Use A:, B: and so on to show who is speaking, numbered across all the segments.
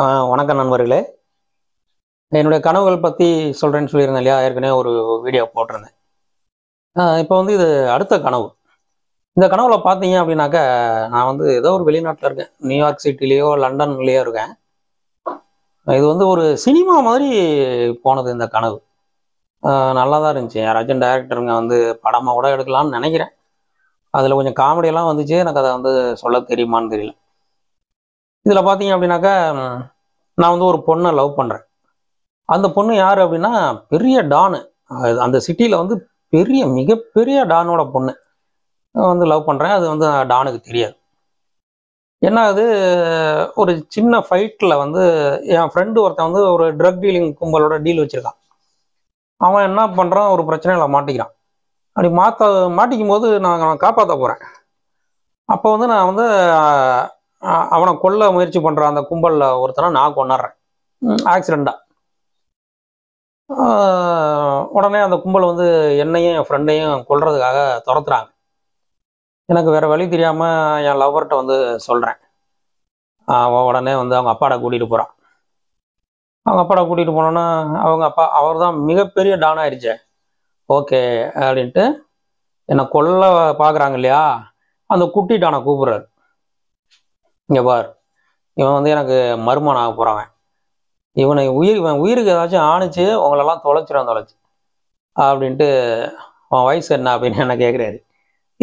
A: வணக்கம் நண்பர்களே என்னுடைய கனவுகள் பற்றி சொல்கிறேன்னு சொல்லியிருந்தேன் இல்லையா ஏற்கனவே ஒரு வீடியோ போட்டிருந்தேன் இப்போ வந்து இது அடுத்த கனவு இந்த கனவுல பார்த்தீங்க அப்படின்னாக்கா நான் வந்து ஏதோ ஒரு வெளிநாட்டில் இருக்கேன் நியூயார்க் சிட்டிலேயோ லண்டன்லேயோ இருக்கேன் இது வந்து ஒரு சினிமா மாதிரி போனது இந்த கனவு நல்லா தான் இருந்துச்சு யாராச்சும் டைரக்டருங்க வந்து படமாக கூட எடுக்கலாம்னு நினைக்கிறேன் அதில் கொஞ்சம் காமெடியெல்லாம் வந்துச்சு எனக்கு அதை வந்து சொல்ல தெரியுமான்னு தெரியல இதில் பார்த்தீங்க அப்படின்னாக்கா நான் வந்து ஒரு பொண்ணை லவ் பண்ணுறேன் அந்த பொண்ணு யார் அப்படின்னா பெரிய டானு அந்த சிட்டியில் வந்து பெரிய மிகப்பெரிய டானோட பொண்ணு வந்து லவ் பண்ணுறேன் அது வந்து டானுக்கு தெரியாது என்ன அது ஒரு சின்ன ஃபைட்டில் வந்து என் ஃப்ரெண்டு ஒருத்தன் வந்து ஒரு ட்ரக் டீலிங் கும்பலோட டீல் வச்சுருக்கான் அவன் என்ன பண்ணுறான் ஒரு பிரச்சனையில் மாட்டிக்கிறான் அப்படி மாற்ற மாட்டிக்கும் போது நான் நான் காப்பாற்ற போகிறேன் அப்போ வந்து நான் வந்து அவனை கொல்ல முயற்சி பண்ணுற அந்த கும்பலில் ஒருத்தனை நான் கொண்டாடுறேன் ஆக்சிடெண்ட்டாக உடனே அந்த கும்பல் வந்து என்னையும் என் ஃப்ரெண்டையும் கொல்றதுக்காக துரத்துறாங்க எனக்கு வேறு வழி தெரியாமல் என் லவ்வர்கிட்ட வந்து சொல்கிறேன் அவன் உடனே வந்து அவங்க அப்பாட கூட்டிகிட்டு போகிறான் அவங்க அப்பாட கூட்டிகிட்டு போனோன்னா அவங்க அப்பா அவர் தான் மிகப்பெரிய டான் ஆயிடுச்சு ஓகே அப்படின்ட்டு என்னை கொல்ல பார்க்குறாங்க இல்லையா அந்த குட்டி டானை கூப்பிட்றாரு இங்கே பார் இவன் வந்து எனக்கு மருமன் ஆக போகிறவன் இவனை உயிர் இவன் உயிருக்கு ஏதாச்சும் ஆணிச்சு உங்களெல்லாம் தொலைச்சிடும் தொலைச்சி அப்படின்ட்டு அவன் வயசு என்ன அப்படின்னு என்ன கேட்குறாரு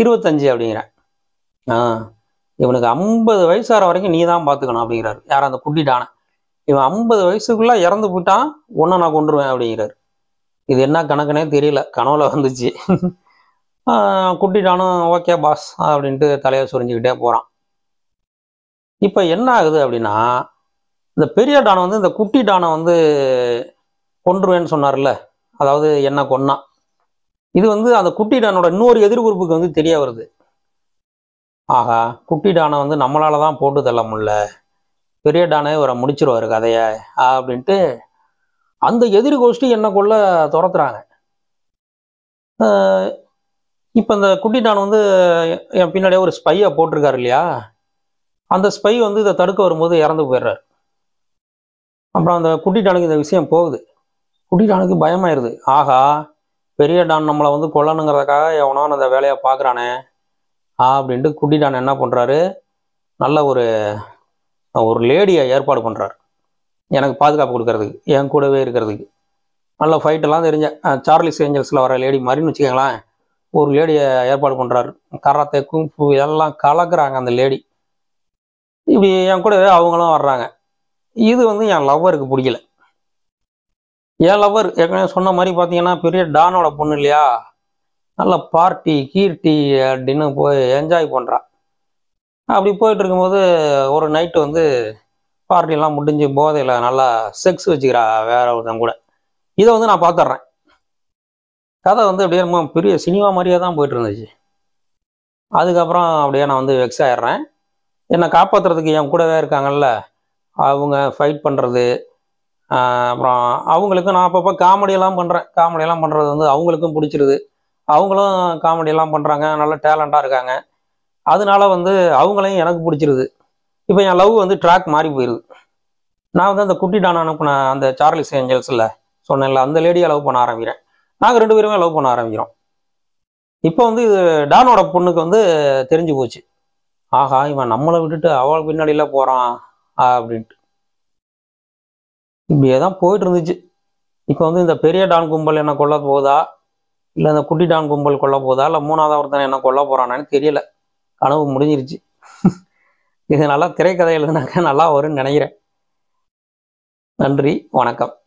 A: இருபத்தஞ்சு அப்படிங்கிறேன் ஆ இவனுக்கு ஐம்பது வயசு வரைக்கும் நீ தான் பார்த்துக்கணும் அப்படிங்கிறாரு யாரும் அந்த குட்டிட்டானே இவன் ஐம்பது வயசுக்குள்ளே இறந்து போயிட்டான் ஒன்றை நான் கொண்டுருவேன் அப்படிங்கிறாரு இது என்ன கணக்குனே தெரியல கனவுல வந்துச்சு குட்டிட்டானும் ஓகே பாஸ் அப்படின்ட்டு தலையை சுரிஞ்சுக்கிட்டே போகிறான் இப்போ என்ன ஆகுது அப்படின்னா இந்த பெரிய டானை வந்து இந்த குட்டி டானை வந்து கொன்றுவேன்னு சொன்னார்ல அதாவது என்ன கொன்னா இது வந்து அந்த குட்டி டானோட இன்னொரு எதிர்குறிப்புக்கு வந்து தெரிய வருது ஆகா குட்டி டானை வந்து நம்மளால தான் போட்டு தள்ள முடியல பெரிய டானே இவரை முடிச்சிருவாரு கதையை அப்படின்ட்டு அந்த எதிர் கோஷ்டி என்ன கொள்ள துரத்துறாங்க இப்போ இந்த குட்டி டான் வந்து என் பின்னாடியே ஒரு ஸ்பையை போட்டிருக்காரு இல்லையா அந்த ஸ்பை வந்து இதை தடுக்க வரும்போது இறந்து போயிடுறாரு அப்புறம் அந்த குட்டிட்டானுக்கு இந்த விஷயம் போகுது குட்டிட்டானுக்கு பயமாயிருது ஆகா பெரிய டான் நம்மளை வந்து கொல்லணுங்கிறதுக்காக எவனோ அந்த வேலையை பார்க்குறானே ஆ அப்படின்ட்டு குட்டி என்ன பண்ணுறாரு நல்ல ஒரு ஒரு லேடியை ஏற்பாடு பண்ணுறாரு எனக்கு பாதுகாப்பு கொடுக்கறதுக்கு என் கூடவே இருக்கிறதுக்கு நல்ல ஃபைட்டெல்லாம் தெரிஞ்ச சார்லிஸ் ஏஞ்சல்ஸில் வர லேடி மாதிரின்னு வச்சுக்கோங்களேன் ஒரு லேடியை ஏற்பாடு பண்ணுறாரு கராத்தே குங்ஃபு எல்லாம் கலக்குறாங்க அந்த லேடி இப்படி என் கூட அவங்களும் வர்றாங்க இது வந்து என் லவ்வருக்கு பிடிக்கல என் லவ்வர் ஏற்கனவே சொன்ன மாதிரி பார்த்தீங்கன்னா பெரிய டானோட பொண்ணு இல்லையா நல்ல பார்ட்டி கீர்ட்டி அப்படின்னு போய் என்ஜாய் பண்ணுறான் அப்படி போயிட்டு இருக்கும்போது ஒரு நைட்டு வந்து பார்ட்டிலாம் முடிஞ்சு போதையில் நல்லா செக்ஸ் வச்சுக்கிறா வேற ஒருத்தன் கூட இதை வந்து நான் பார்த்துட்றேன் கதை வந்து அப்படியே பெரிய சினிமா மாதிரியே தான் போயிட்டு இருந்துச்சு அதுக்கப்புறம் அப்படியே நான் வந்து வெக்ஸ் ஆயிடுறேன் என்னை காப்பாற்றுறதுக்கு என் கூடவே இருக்காங்கல்ல அவங்க ஃபைட் பண்ணுறது அப்புறம் அவங்களுக்கும் நான் அப்பப்போ காமெடியெல்லாம் பண்ணுறேன் காமெடியெல்லாம் பண்ணுறது வந்து அவங்களுக்கும் பிடிச்சிருது அவங்களும் காமெடியெல்லாம் பண்ணுறாங்க நல்ல டேலண்ட்டாக இருக்காங்க அதனால வந்து அவங்களையும் எனக்கு பிடிச்சிருது இப்போ என் லவ் வந்து ட்ராக் மாறி போயிடுது நான் வந்து அந்த குட்டி டான் அனுப்பின அந்த சார்லிஸ் ஏஞ்சல்ஸில் சொன்னேன்ல அந்த லேடியை லவ் பண்ண ஆரம்பிக்கிறேன் நாங்கள் ரெண்டு பேருமே லவ் பண்ண ஆரம்பிக்கிறோம் இப்போ வந்து இது டானோட பொண்ணுக்கு வந்து தெரிஞ்சு போச்சு ஆஹா இவன் நம்மளை விட்டுட்டு அவள் பின்னாடிலாம் போகிறான் அப்படின்ட்டு இப்படியே தான் போயிட்டு இருந்துச்சு இப்போ வந்து இந்த பெரிய டான் கும்பல் என்ன கொல்ல போதா இல்லை இந்த குட்டி டான் கும்பல் கொல்ல போதா இல்லை மூணாவது ஒருத்தனை என்ன கொல்ல போகிறானான்னு தெரியல கனவு முடிஞ்சிருச்சு இது நல்லா திரைக்கதை எழுதுனாக்க நல்லா வரும்னு நினைக்கிறேன் நன்றி வணக்கம்